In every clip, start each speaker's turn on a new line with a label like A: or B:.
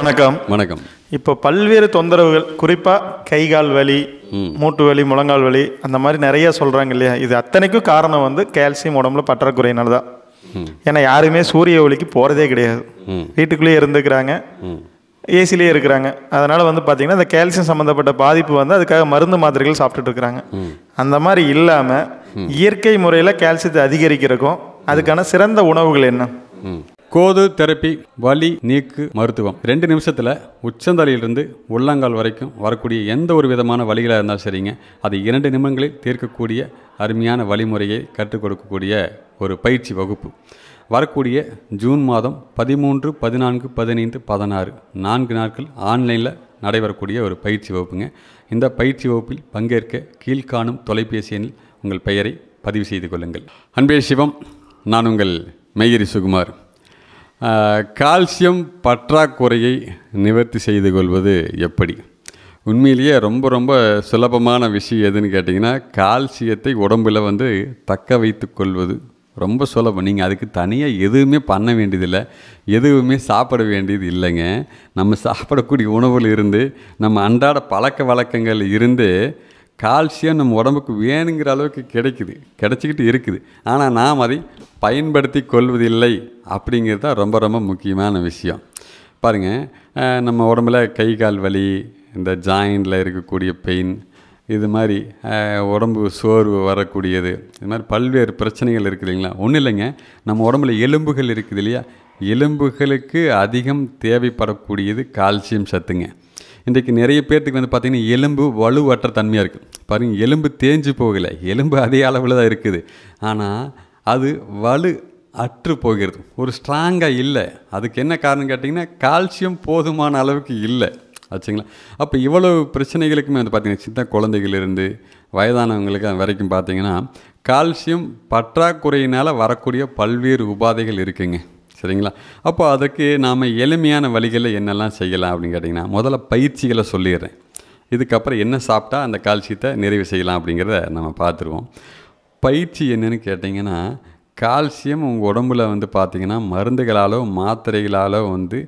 A: வணக்கம் வணக்கம் இப்போ பல்வேறு தொந்தரவுகள் குறிப்பாக கை கால் வலி மூட்டு வலி முழங்கால் வலி அந்த மாதிரி நிறைய சொல்கிறாங்க இல்லையா இது அத்தனைக்கும் காரணம் வந்து கால்சியம் உடம்புல பற்றாக்குறையினால தான் ஏன்னா யாருமே சூரிய ஒளிக்கு போகிறதே கிடையாது வீட்டுக்குள்ளேயே இருந்துக்கிறாங்க ஏசிலேயே இருக்கிறாங்க அதனால் வந்து பார்த்திங்கன்னா இந்த கால்சியம் சம்மந்தப்பட்ட பாதிப்பு வந்து அதுக்காக மருந்து மாத்திரைகள் சாப்பிட்டுட்டு இருக்கிறாங்க அந்த மாதிரி இல்லாமல் இயற்கை முறையில் கால்சியத்தை அதிகரிக்கிறக்கும் அதுக்கான சிறந்த உணவுகள் என்ன கோது தெரப்பி வலி நீக்கு மருத்துவம் ரெண்டு நிமிஷத்தில் உச்சந்தலையிலிருந்து உள்ளங்கால் வரைக்கும் வரக்கூடிய எந்த ஒரு விதமான வழிகளாக இருந்தாலும் சரிங்க அது இரண்டு நிமிடங்களில் தீர்க்கக்கூடிய அருமையான வழிமுறையை கற்றுக் கொடுக்கக்கூடிய ஒரு பயிற்சி வகுப்பு வரக்கூடிய ஜூன் மாதம் பதிமூன்று பதினான்கு பதினைந்து பதினாறு நான்கு நாட்கள் ஆன்லைனில் நடைபெறக்கூடிய ஒரு பயிற்சி வகுப்புங்க இந்த பயிற்சி வகுப்பில் பங்கேற்க கீழ்காணும் தொலைபேசி எண்ணில் உங்கள் பெயரை பதிவு செய்து கொள்ளுங்கள் அன்பே சிவம் நான் உங்கள் மெய்யரி சுகுமார் கால்சியம் பற்றாக்குறையை நிவர்த்தி செய்து கொள்வது எப்படி உண்மையிலேயே ரொம்ப ரொம்ப சுலபமான விஷயம் எதுன்னு கேட்டிங்கன்னா கால்சியத்தை உடம்பில் வந்து தக்க வைத்து கொள்வது ரொம்ப சுலபம் நீங்கள் அதுக்கு தனியாக எதுவுமே பண்ண வேண்டியதில்லை எதுவுமே சாப்பிட வேண்டியது இல்லைங்க நம்ம சாப்பிடக்கூடிய உணவில் இருந்து நம்ம அன்றாட பழக்க வழக்கங்கள் இருந்து கால்சியம் நம்ம உடம்புக்கு வேணுங்கிற அளவுக்கு கிடைக்குது கிடைச்சிக்கிட்டு இருக்குது ஆனால் நாம் அதை பயன்படுத்தி கொள்வதில்லை அப்படிங்கிறது தான் ரொம்ப ரொம்ப முக்கியமான விஷயம் பாருங்கள் நம்ம உடம்புல கை கால் வலி இந்த ஜாயிண்டில் இருக்கக்கூடிய பெயின் இது மாதிரி உடம்பு சோர்வு வரக்கூடியது இது மாதிரி பல்வேறு பிரச்சனைகள் இருக்குது இல்லைங்களா ஒன்றும் இல்லைங்க நம்ம உடம்புல எலும்புகள் இருக்குது இல்லையா எலும்புகளுக்கு அதிகம் தேவைப்படக்கூடியது கால்சியம் சத்துங்க இன்றைக்கு நிறைய பேர்த்துக்கு வந்து பார்த்திங்கன்னா எலும்பு வலுவற்ற தன்மையாக இருக்குது பாருங்கள் எலும்பு தேஞ்சு போகலை எலும்பு அதே அளவில் தான் இருக்குது ஆனால் அது வலு அற்று போகிறது ஒரு ஸ்ட்ராங்காக இல்லை அதுக்கு என்ன காரணம் கேட்டிங்கன்னா கால்சியம் போதுமான அளவுக்கு இல்லை ஆச்சுங்களா அப்போ இவ்வளோ பிரச்சனைகளுக்குமே வந்து பார்த்திங்கன்னா சின்ன குழந்தைகளிருந்து வயதானவங்களுக்கு அது வரைக்கும் பார்த்திங்கன்னா கால்சியம் பற்றாக்குறையினால் வரக்கூடிய பல்வேறு உபாதைகள் இருக்குங்க சரிங்களா அப்போ அதுக்கு நாம் எளிமையான வழிகளில் என்னெல்லாம் செய்யலாம் அப்படின்னு கேட்டிங்கன்னா முதல்ல பயிற்சிகளை சொல்லிடுறேன் இதுக்கப்புறம் என்ன சாப்பிட்டா அந்த கால்சியத்தை நிறைவு செய்யலாம் அப்படிங்கிறத நம்ம பார்த்துருவோம் பயிற்சி என்னென்னு கேட்டிங்கன்னா கால்சியம் உங்கள் உடம்புல வந்து பார்த்திங்கன்னா மருந்துகளாலோ மாத்திரைகளாலோ வந்து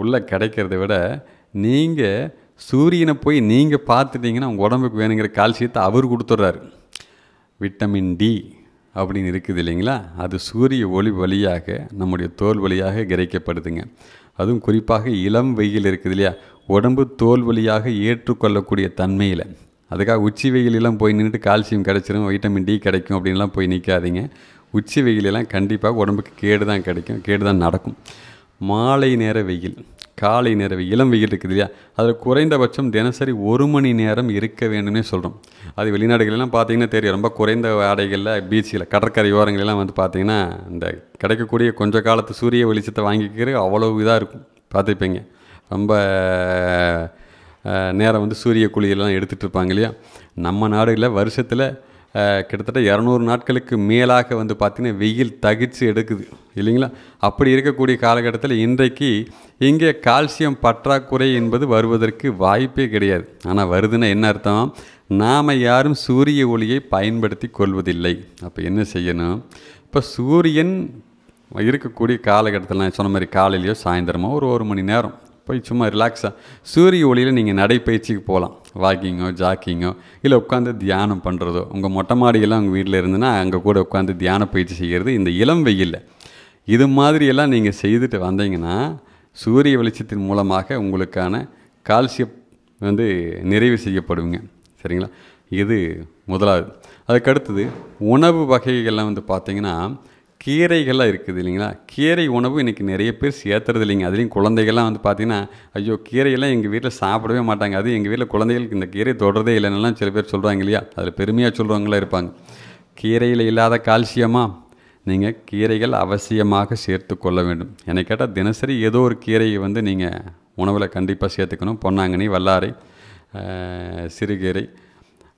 A: உள்ளே கிடைக்கிறத விட நீங்கள் சூரியனை போய் நீங்கள் பார்த்துட்டிங்கன்னா உங்கள் உடம்புக்கு வேணுங்கிற கால்சியத்தை அவர் கொடுத்துட்றாரு விட்டமின் டி அப்படின்னு இருக்குது இல்லைங்களா அது சூரிய ஒளி வழியாக நம்முடைய தோல் வழியாக கிரகிக்கப்படுதுங்க அதுவும் குறிப்பாக இளம் வெயில் இருக்குது இல்லையா உடம்பு தோல் வழியாக ஏற்றுக்கொள்ளக்கூடிய தன்மையில் அதுக்காக உச்சி வெயிலெல்லாம் போய் நின்றுட்டு கால்சியம் கிடச்சிரும் வைட்டமின் டி கிடைக்கும் அப்படின்லாம் போய் நிற்காதீங்க உச்சி வெயிலெல்லாம் கண்டிப்பாக உடம்புக்கு கேடு தான் கிடைக்கும் கேடு தான் நடக்கும் மாலை நேர வெயில் காலை நேர வெயில் இளம் வெயில் இருக்குது இல்லையா அதில் குறைந்தபட்சம் தினசரி ஒரு மணி நேரம் இருக்க வேண்டும்னே சொல்கிறோம் அது வெளிநாடுகளெல்லாம் பார்த்தீங்கன்னா தெரியும் ரொம்ப குறைந்த ஆடைகளில் பீச்சில் கடற்கரை ஓரங்களெல்லாம் வந்து பார்த்திங்கன்னா இந்த கிடைக்கக்கூடிய கொஞ்ச காலத்து சூரிய வெளிச்சத்தை வாங்கிக்கிற அவ்வளோ இதாக இருக்கும் பார்த்துப்பீங்க ரொம்ப நேரம் வந்து சூரிய குழியெல்லாம் எடுத்துகிட்டு இருப்பாங்க இல்லையா நம்ம நாடுகளில் வருஷத்தில் கிட்டத்தட்ட இரநூறு நாட்களுக்கு மேலாக வந்து பார்த்திங்கன்னா வெயில் தகிச்சு எடுக்குது இல்லைங்களா அப்படி இருக்கக்கூடிய காலகட்டத்தில் இன்றைக்கு இங்கே கால்சியம் பற்றாக்குறை என்பது வருவதற்கு வாய்ப்பே கிடையாது ஆனால் வருதுன்னா என்ன அர்த்தம் நாம் யாரும் சூரிய ஒளியை பயன்படுத்தி கொள்வதில்லை அப்போ என்ன செய்யணும் இப்போ சூரியன் இருக்கக்கூடிய காலகட்டத்தில் நான் சொன்ன மாதிரி காலையிலையோ சாயந்தரமோ ஒரு ஒரு மணி நேரம் போய் சும்மா ரிலாக்ஸாக சூரிய ஒளியில் நீங்கள் நடைப்பயிற்சிக்கு போகலாம் வாக்கிங்கோ ஜாக்கிங்கோ இல்லை உட்காந்து தியானம் பண்ணுறதோ உங்கள் மொட்டை மாடியெல்லாம் உங்கள் வீட்டில் இருந்துன்னா அங்கே கூட உட்காந்து தியான பயிற்சி செய்கிறது இந்த இளம் வெயில் இது மாதிரியெல்லாம் நீங்கள் செய்துட்டு வந்தீங்கன்னா சூரிய வெளிச்சத்தின் மூலமாக உங்களுக்கான கால்சியம் வந்து நிறைவு செய்யப்படுவீங்க சரிங்களா இது முதலாவது அதுக்கடுத்தது உணவு வகைகள்லாம் வந்து பார்த்திங்கன்னா கீரைகள்லாம் இருக்குது இல்லைங்களா கீரை உணவு இன்றைக்கி நிறைய பேர் சேர்த்துறது இல்லைங்க அதுலேயும் குழந்தைகள்லாம் வந்து பார்த்திங்கன்னா ஐயோ கீரையெல்லாம் எங்கள் வீட்டில் சாப்பிடவே மாட்டாங்க அது எங்கள் வீட்டில் குழந்தைகளுக்கு இந்த கீரை தொடரதே இல்லைன்னெல்லாம் சில பேர் சொல்கிறாங்க இல்லையா அதில் பெருமையாக சொல்கிறவங்களாம் இருப்பாங்க கீரையில் இல்லாத கால்சியமாக நீங்கள் கீரைகள் அவசியமாக சேர்த்து கொள்ள வேண்டும் என்னை கேட்டால் தினசரி ஏதோ ஒரு கீரையை வந்து நீங்கள் உணவில் கண்டிப்பாக சேர்த்துக்கணும் பொன்னாங்கனி வல்லாரை சிறுகீரை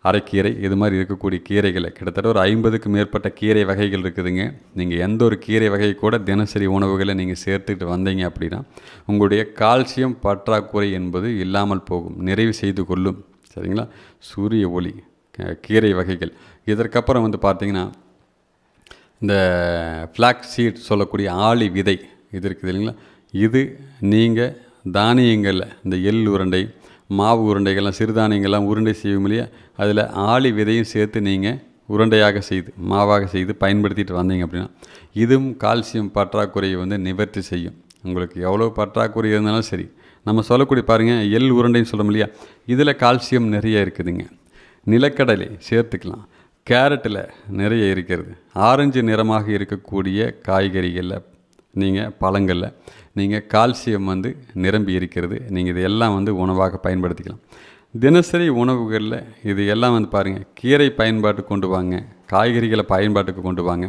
A: அரைக்கீரை இது மாதிரி இருக்கக்கூடிய கீரைகளை கிட்டத்தட்ட ஒரு ஐம்பதுக்கு மேற்பட்ட கீரை வகைகள் இருக்குதுங்க நீங்கள் எந்த ஒரு கீரை வகை கூட தினசரி உணவுகளை நீங்கள் சேர்த்துக்கிட்டு வந்தீங்க அப்படின்னா உங்களுடைய கால்சியம் பற்றாக்குறை என்பது இல்லாமல் போகும் நிறைவு செய்து கொள்ளும் சரிங்களா சூரிய ஒளி கீரை வகைகள் இதற்கப்புறம் வந்து பார்த்திங்கன்னா இந்த ஃப்ளாக் சீட் சொல்லக்கூடிய ஆளி விதை இது இருக்குது இல்லைங்களா இது நீங்கள் தானியங்களில் இந்த எள் உருண்டை மாவு உருண்டைகள்லாம் சிறுதானியங்கள்லாம் உருண்டை செய்யும் இல்லையா அதில் ஆளி விதையும் சேர்த்து நீங்கள் உருண்டையாக செய்து மாவாக செய்து பயன்படுத்திட்டு வந்தீங்க அப்படின்னா இதுவும் கால்சியம் பற்றாக்குறையை வந்து நிவர்த்தி செய்யும் உங்களுக்கு எவ்வளோ பற்றாக்குறை இருந்தாலும் சரி நம்ம சொல்லக்கூடிய பாருங்கள் எல் உருண்டைன்னு சொல்ல இல்லையா இதில் கால்சியம் நிறைய இருக்குதுங்க நிலக்கடலை சேர்த்துக்கலாம் கேரட்டில் நிறைய இருக்கிறது ஆரஞ்சு நிறமாக இருக்கக்கூடிய காய்கறிகளில் நீங்கள் பழங்களில் நீங்கள் கால்சியம் வந்து நிரம்பி இருக்கிறது நீங்கள் இதையெல்லாம் வந்து உணவாக பயன்படுத்திக்கலாம் தினசரி உணவுகளில் இது எல்லாம் வந்து பாருங்கள் கீரை பயன்பாட்டுக்கு கொண்டு வாங்க காய்கறிகளை பயன்பாட்டுக்கு கொண்டு வாங்க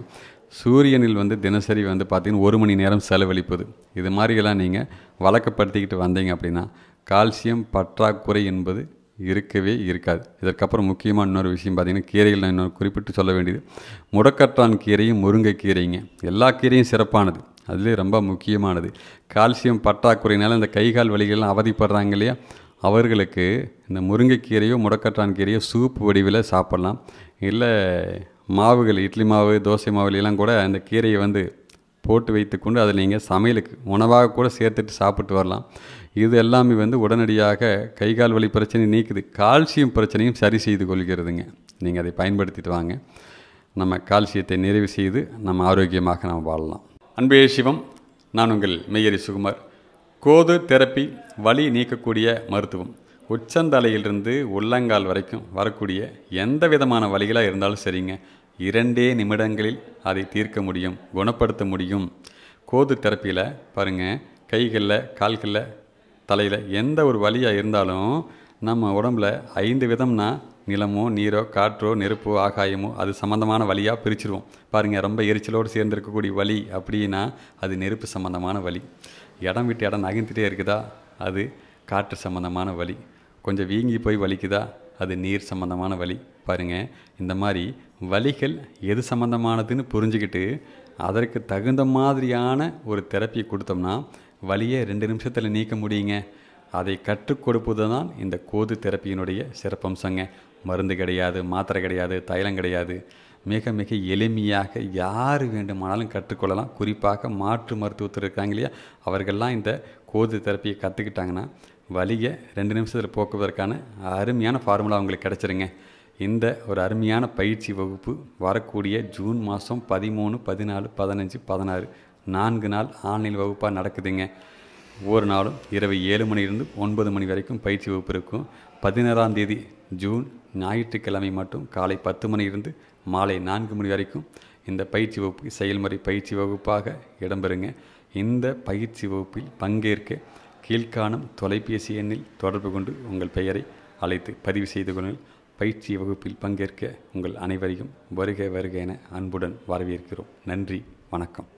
A: சூரியனில் வந்து தினசரி வந்து பார்த்திங்கன்னா ஒரு மணி நேரம் செலவழிப்பது இது மாதிரியெல்லாம் நீங்கள் வழக்கப்படுத்திக்கிட்டு வந்தீங்க அப்படின்னா கால்சியம் பற்றாக்குறை என்பது இருக்கவே இருக்காது இதற்கப்புறம் முக்கியமாக இன்னொரு விஷயம் பார்த்திங்கன்னா கீரைகள் நான் இன்னொரு குறிப்பிட்டு சொல்ல வேண்டியது முடக்கற்றான் கீரையும் முருங்கைக்கீரைங்க எல்லா கீரையும் சிறப்பானது அதுலேயே ரொம்ப முக்கியமானது கால்சியம் பற்றாக்குறையினால் இந்த கை கால் வலிகள்லாம் அவதிப்படுறாங்க இல்லையா அவர்களுக்கு இந்த முருங்கைக்கீரையோ முடக்கற்றான் கீரையோ சூப் வடிவில் சாப்பிட்லாம் இல்லை மாவுகள் இட்லி மாவு தோசை மாவுலாம் கூட அந்த கீரையை வந்து போட்டு வைத்துக்கொண்டு அதை நீங்கள் சமையலுக்கு உணவாக கூட சேர்த்துட்டு சாப்பிட்டு வரலாம் இது எல்லாமே வந்து உடனடியாக கை கால் வலி பிரச்சனை நீக்குது கால்சியம் பிரச்சனையும் சரி செய்து கொள்கிறதுங்க நீங்கள் அதை பயன்படுத்திட்டு வாங்க நம்ம கால்சியத்தை நிறைவு செய்து நம்ம ஆரோக்கியமாக நாம் வாழலாம் அன்பே சிவம் நான் உங்கள் மெய்யரி சுகுமார் கோது தெரப்பி வலி நீக்கக்கூடிய மருத்துவம் உச்சந்தலையிலிருந்து உள்ளங்கால் வரைக்கும் வரக்கூடிய எந்த விதமான வழிகளாக இருந்தாலும் சரிங்க இரண்டே நிமிடங்களில் அதை தீர்க்க முடியும் குணப்படுத்த முடியும் கோது தெரப்பியில் பாருங்கள் கைகளில் கால்களில் தலையில் எந்த ஒரு வழியாக இருந்தாலும் நம்ம உடம்புல ஐந்து விதம்னா நிலமோ நீரோ காற்றோ நெருப்போ ஆகாயமோ அது சம்மந்தமான வழியாக பிரிச்சிருவோம் பாருங்கள் ரொம்ப எரிச்சலோடு சேர்ந்துருக்கக்கூடிய வழி அப்படின்னா அது நெருப்பு சம்மந்தமான வழி இடம் விட்டு இடம் நகர்ந்துட்டே இருக்குதா அது காற்று சம்மந்தமான வழி கொஞ்சம் வீங்கி போய் வலிக்குதா அது நீர் சம்மந்தமான வழி பாருங்கள் இந்த மாதிரி வழிகள் எது சம்மந்தமானதுன்னு புரிஞ்சுக்கிட்டு அதற்கு தகுந்த மாதிரியான ஒரு தெரப்பி கொடுத்தோம்னா வழியை ரெண்டு நிமிஷத்தில் நீக்க முடியுங்க அதை கற்றுக் கொடுப்பது தான் இந்த கோது தெரப்பியினுடைய சிறப்பம்சங்க மருந்து கிடையாது மாத்திரை கிடையாது தைலம் கிடையாது மிக மிக எளிமையாக யார் வேண்டுமானாலும் கற்றுக்கொள்ளலாம் குறிப்பாக மாற்று மருத்துவத்தில் இருக்காங்க இல்லையா அவர்கள்லாம் இந்த கோது தெரப்பியை கற்றுக்கிட்டாங்கன்னா வழியை ரெண்டு நிமிஷத்தில் போக்குவதற்கான அருமையான ஃபார்முலா அவங்களுக்கு கிடச்சிருங்க இந்த ஒரு அருமையான பயிற்சி வகுப்பு வரக்கூடிய ஜூன் மாதம் பதிமூணு பதினாலு பதினஞ்சு பதினாறு நான்கு நாள் ஆன்லைன் வகுப்பாக நடக்குதுங்க ஒவ்வொரு நாளும் இரவு ஏழு மணிலிருந்து ஒன்பது மணி வரைக்கும் பயிற்சி வகுப்பு இருக்கும் பதினாறாம் தேதி ஜூன் ஞாயிற்றுக்கிழமை மட்டும் காலை பத்து மணியிலிருந்து மாலை நான்கு மணி வரைக்கும் இந்த பயிற்சி வகுப்பு செயல்முறை பயிற்சி வகுப்பாக இடம்பெறுங்க இந்த பயிற்சி வகுப்பில் பங்கேற்க கீழ்காணும் தொலைபேசி எண்ணில் தொடர்பு கொண்டு உங்கள் பெயரை அழைத்து பதிவு செய்து கொள்ளுங்கள் பயிற்சி வகுப்பில் பங்கேற்க உங்கள் அனைவரையும் வருக வருக என அன்புடன் வரவேற்கிறோம் நன்றி வணக்கம்